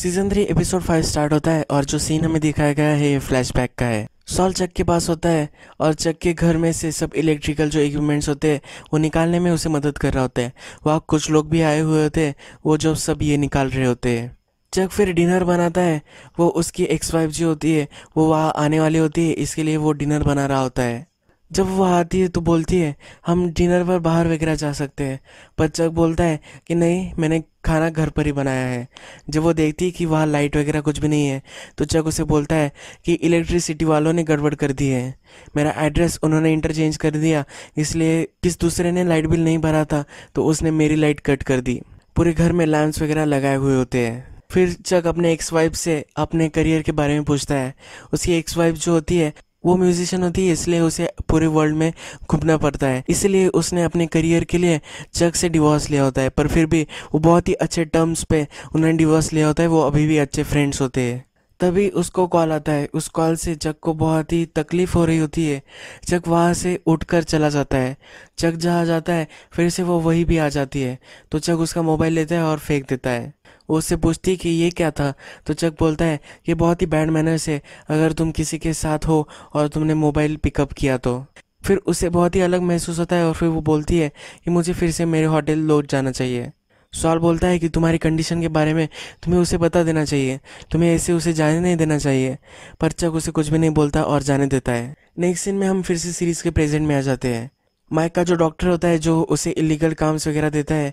season three episode five start होता है और जो सीन हमें दिखाया गया है ये फ्लैशबैक का है सॉल चक के पास होता है और चक के घर में से सब इलेक्ट्रिकल जो इक्विपमेंट्स होते हैं वो निकालने में उसे मदद कर रहा होता है वहाँ कुछ लोग भी आए हुए होते हैं वो जो सब ये निकाल रहे होते हैं चक फिर डिनर बनाता है वो उसकी एक्स वाइफ जो होती है वो वहाँ आने वाली होती है इसके लिए वो डिनर बना रहा होता है जब वह आती है तो बोलती है हम डिनर पर बाहर वगैरह जा सकते हैं पर चक बोलता है कि नहीं मैंने खाना घर पर ही बनाया है जब वो देखती है कि वहाँ लाइट वगैरह कुछ भी नहीं है तो चक उसे बोलता है कि इलेक्ट्रिसिटी वालों ने गड़बड़ कर दी है मेरा एड्रेस उन्होंने इंटरचेंज कर दिया इसलिए किस दूसरे ने लाइट बिल नहीं भरा था तो उसने मेरी लाइट कट कर दी पूरे घर में लैंप्स वगैरह लगाए हुए होते हैं फिर चक अपने एक्स वाइफ से अपने करियर के बारे में पूछता है उसकी एक्स वाइफ जो होती है वो म्यूजिशियन होती है इसलिए उसे पूरे वर्ल्ड में घूमना पड़ता है इसलिए उसने अपने करियर के लिए चक से डिवोर्स लिया होता है पर फिर भी वो बहुत ही अच्छे टर्म्स पे उन्होंने डिवोर्स लिया होता है वो अभी भी अच्छे फ्रेंड्स होते हैं तभी उसको कॉल आता है उस कॉल से चक को बहुत ही तकलीफ़ हो रही होती है चक वहाँ से उठकर चला जाता है चक जहाँ जाता है फिर से वो वहीं भी आ जाती है तो चक उसका मोबाइल लेता है और फेंक देता है वो उससे पूछती कि ये क्या था तो चक बोलता है ये बहुत ही बैड मैनर्स है अगर तुम किसी के साथ हो और तुमने मोबाइल पिकअप किया तो फिर उसे बहुत ही अलग महसूस होता है और फिर वो बोलती है कि मुझे फिर से मेरे होटल लौट जाना चाहिए सॉल बोलता है कि तुम्हारी कंडीशन के बारे में तुम्हें उसे बता देना चाहिए तुम्हें ऐसे उसे जाने नहीं देना चाहिए पर चक उसे कुछ भी नहीं बोलता और जाने देता है नेक्स्ट सीन में हम फिर से सीरीज़ के प्रेजेंट में आ जाते हैं माइक का जो डॉक्टर होता है जो उसे इलीगल काम्स वगैरह देता है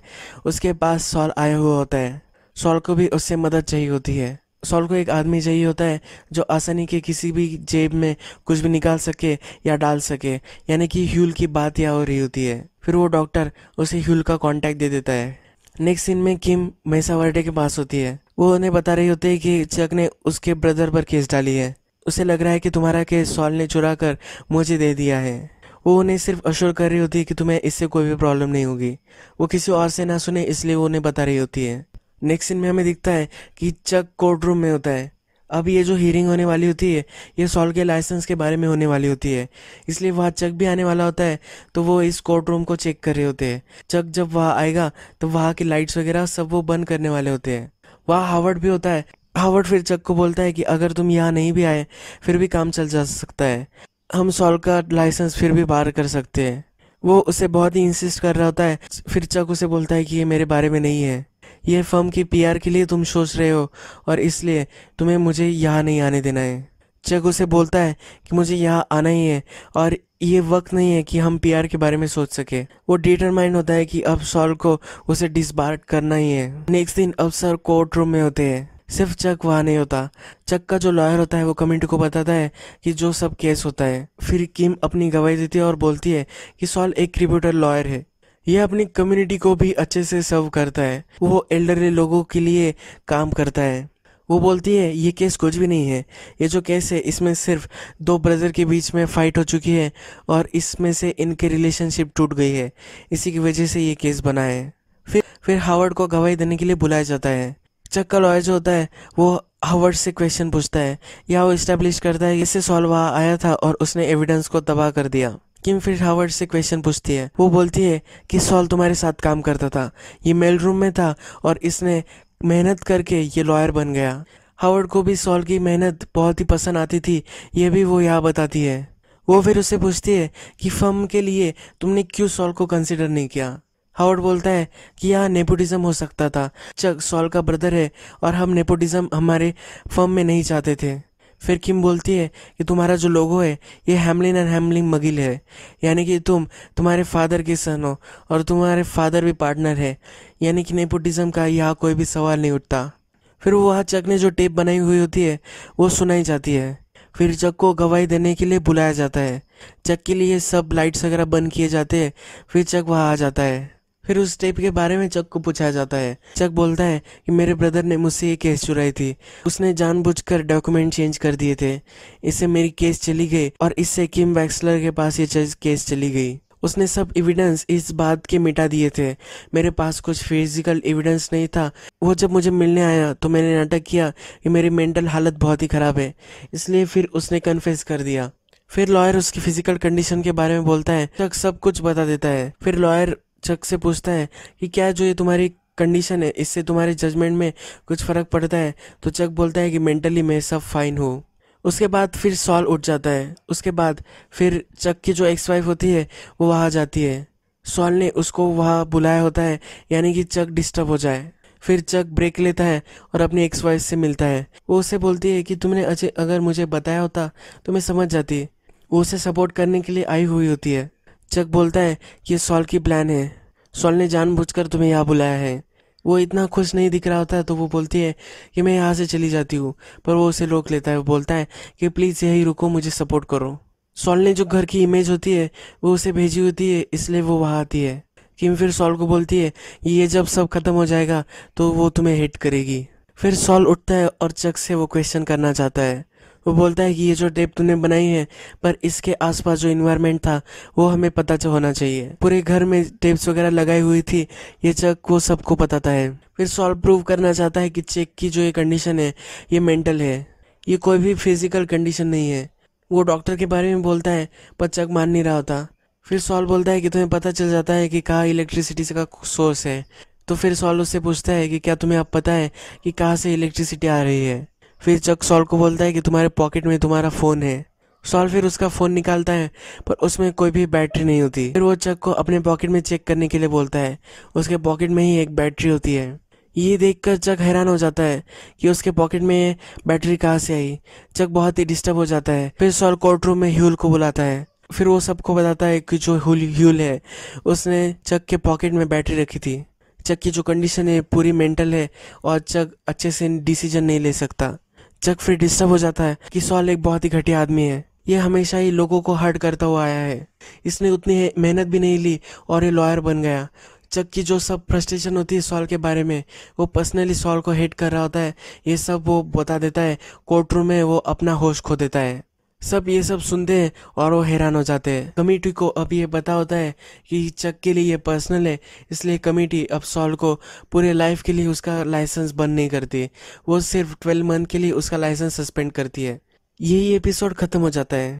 उसके पास सॉल आया हुआ होता है सॉल को भी उससे मदद चाहिए होती है सॉल को एक आदमी चाहिए होता है जो आसानी के किसी भी जेब में कुछ भी निकाल सके या डाल सके यानी कि ह्यूल की बात यह हो रही होती है फिर वो डॉक्टर उसे ह्यूल का कॉन्टैक्ट दे देता है नेक्स्ट सीन में किम वर्डे के पास होती है वो उन्हें बता रही होती है कि चक ने उसके ब्रदर पर केस डाली है उसे लग रहा है कि तुम्हारा केस सॉल ने चुरा कर मुझे दे दिया है वो उन्हें सिर्फ अश्योर कर रही होती है कि तुम्हें इससे कोई भी प्रॉब्लम नहीं होगी वो किसी और से ना सुने इसलिए वो उन्हें बता रही होती है नेक्स्ट सीन में हमें दिखता है कि चक कोर्ट रूम में होता है अब ये जो हियरिंग होने वाली होती है ये सॉल के लाइसेंस के बारे में होने वाली होती है इसलिए वहाँ चक भी आने वाला होता है तो वो इस कोर्ट रूम को चेक कर रहे होते हैं चक जब वहाँ आएगा तो वहाँ की लाइट्स वगैरह सब वो बंद करने वाले होते हैं वहाँ हावर्ड भी होता है हावर्ड फिर चक को बोलता है कि अगर तुम यहाँ नहीं भी आए फिर भी काम चल जा सकता है हम सॉल का लाइसेंस फिर भी बाहर कर सकते हैं वो उसे बहुत ही इंसिस्ट कर रहा होता है फिर चक उसे बोलता है कि ये मेरे बारे में नहीं है ये फर्म की पीआर के लिए तुम सोच रहे हो और इसलिए तुम्हें मुझे यहाँ नहीं आने देना है चक उसे बोलता है कि मुझे यहाँ आना ही है और ये वक्त नहीं है कि हम पीआर के बारे में सोच सके वो डिटरमाइंड होता है कि अब सॉल को उसे डिसबार्ट करना ही है नेक्स्ट दिन अब सर कोर्ट रूम में होते हैं सिर्फ चक वहाँ नहीं होता चक का जो लॉयर होता है वो कमेटी को बताता है कि जो सब केस होता है फिर किम अपनी गवाही देती है और बोलती है कि सॉल एक क्रिप्यूटर लॉयर है यह अपनी कम्युनिटी को भी अच्छे से सर्व करता है वो एल्डरली लोगों के लिए काम करता है वो बोलती है ये केस कुछ भी नहीं है ये जो केस है इसमें सिर्फ दो ब्रदर के बीच में फ़ाइट हो चुकी है और इसमें से इनके रिलेशनशिप टूट गई है इसी की वजह से ये केस बना है फिर फिर हावर्ड को गवाही देने के लिए बुलाया जाता है चक का लॉयर जो होता है वो हावर्ड से क्वेश्चन पूछता है या वो इस्टेब्लिश करता है इसे सॉल्व आया था और उसने एविडेंस को तबाह कर दिया किम फिर हावर्ड से क्वेश्चन पूछती है वो बोलती है कि सॉल तुम्हारे साथ काम करता था ये मेल रूम में था और इसने मेहनत करके ये लॉयर बन गया हावर्ड को भी सॉल की मेहनत बहुत ही पसंद आती थी ये भी वो यहाँ बताती है वो फिर उससे पूछती है कि फर्म के लिए तुमने क्यों सॉल को कंसिडर नहीं किया हावर्ड बोलता है कि यहाँ नेपोटिज्म हो सकता था चक सॉल का ब्रदर है और हम नेपोटिज्म हमारे फर्म में नहीं चाहते थे फिर किम बोलती है कि तुम्हारा जो लोगो है ये हेमलिन एंड हैमलिन मगिल है यानी कि तुम तुम्हारे फादर के सन हो और तुम्हारे फादर भी पार्टनर है यानी कि नेपोटिज्म का यहाँ कोई भी सवाल नहीं उठता फिर वो वहाँ चक ने जो टेप बनाई हुई होती है वो सुनाई जाती है फिर चक को गवाही देने के लिए बुलाया जाता है चक के लिए सब लाइट्स वगैरह बंद किए जाते हैं फिर चक वहाँ आ जाता है फिर उस टेप के बारे में चक को पूछा जाता है चक बोलता है कि मेरे ब्रदर ने मुझसे ये केस चुराई थी उसने जानबूझकर डॉक्यूमेंट चेंज कर दिए थे इससे मेरी केस चली गई और इससे किम वैक्सलर के पास ये केस चली गई उसने सब एविडेंस इस बात के मिटा दिए थे मेरे पास कुछ फिजिकल एविडेंस नहीं था वो जब मुझे मिलने आया तो मैंने नाटक किया कि मेरी मेंटल हालत बहुत ही ख़राब है इसलिए फिर उसने कन्फेस कर दिया फिर लॉयर उसकी फिजिकल कंडीशन के बारे में बोलता है तक सब कुछ बता देता है फिर लॉयर चक से पूछता है कि क्या जो ये तुम्हारी कंडीशन है इससे तुम्हारे जजमेंट में कुछ फ़र्क पड़ता है तो चक बोलता है कि मेंटली मैं सब फाइन हूँ उसके बाद फिर सॉल उठ जाता है उसके बाद फिर चक की जो एक्स वाइफ होती है वो वहाँ जाती है सॉल ने उसको वहाँ बुलाया होता है यानी कि चक डिस्टर्ब हो जाए फिर चक ब्रेक लेता है और अपनी एक्स वाइफ से मिलता है वो उसे बोलती है कि तुमने अगर मुझे बताया होता तो मैं समझ जाती वो उसे सपोर्ट करने के लिए आई हुई होती है चक बोलता है ये सॉल की प्लान है सॉल ने जानबूझकर तुम्हें यहाँ बुलाया है वो इतना खुश नहीं दिख रहा होता है तो वो बोलती है कि मैं यहाँ से चली जाती हूँ पर वो उसे रोक लेता है वो बोलता है कि प्लीज़ यही रुको मुझे सपोर्ट करो सॉल ने जो घर की इमेज होती है वो उसे भेजी होती है इसलिए वो वहाँ आती है किम फिर सॉल को बोलती है ये जब सब खत्म हो जाएगा तो वो तुम्हें हिट करेगी फिर सॉल उठता है और चक से वो क्वेश्चन करना चाहता है वो बोलता है कि ये जो टेप तूने बनाई है पर इसके आसपास जो इन्वायरमेंट था वो हमें पता होना चाहिए पूरे घर में टेप्स वगैरह लगाई हुई थी ये चक वो सबको पता है फिर सॉल्व प्रूव करना चाहता है कि चेक की जो ये कंडीशन है ये मेंटल है ये कोई भी फिजिकल कंडीशन नहीं है वो डॉक्टर के बारे में बोलता है पर चक मान नहीं रहा होता फिर सॉल बोलता है कि तुम्हें पता चल जाता है कि कहाँ इलेक्ट्रिसिटी का सोर्स है तो फिर सॉल उससे पूछता है कि क्या तुम्हें अब पता है कि कहाँ से इलेक्ट्रिसिटी आ रही है फिर चक सॉल को बोलता है कि तुम्हारे पॉकेट में तुम्हारा फ़ोन है सॉल फिर उसका फ़ोन निकालता है पर उसमें कोई भी बैटरी नहीं होती फिर वो चक को अपने पॉकेट में चेक करने के लिए बोलता है उसके पॉकेट में ही एक बैटरी होती है ये देखकर चक हैरान हो जाता है कि उसके पॉकेट में बैटरी कहाँ से आई चक बहुत ही डिस्टर्ब हो जाता है फिर सॉल कोर्ट रूम में ह्यूल को बुलाता है फिर वो सबको बताता है कि जो ह्यूल ह्यूल है उसने चक के पॉकेट में बैटरी रखी थी चक की जो कंडीशन है पूरी मेंटल है और चक अच्छे से डिसीजन नहीं ले सकता चक फिर डिस्टर्ब हो जाता है कि सॉल एक बहुत ही घटिया आदमी है ये हमेशा ही लोगों को हर्ट करता हुआ आया है इसने उतनी मेहनत भी नहीं ली और ये लॉयर बन गया चक की जो सब फ्रस्ट्रेशन होती है सॉल के बारे में वो पर्सनली सॉल को हेट कर रहा होता है ये सब वो बता देता है कोर्ट रूम में वो अपना होश खो देता है सब ये सब सुनते हैं और वो हैरान हो जाते हैं कमेटी को अब ये पता होता है कि चक के लिए ये पर्सनल है इसलिए कमेटी अब सॉल को पूरे लाइफ के लिए उसका लाइसेंस बंद नहीं करती वो सिर्फ ट्वेल्व मंथ के लिए उसका लाइसेंस सस्पेंड करती है यही एपिसोड ख़त्म हो जाता है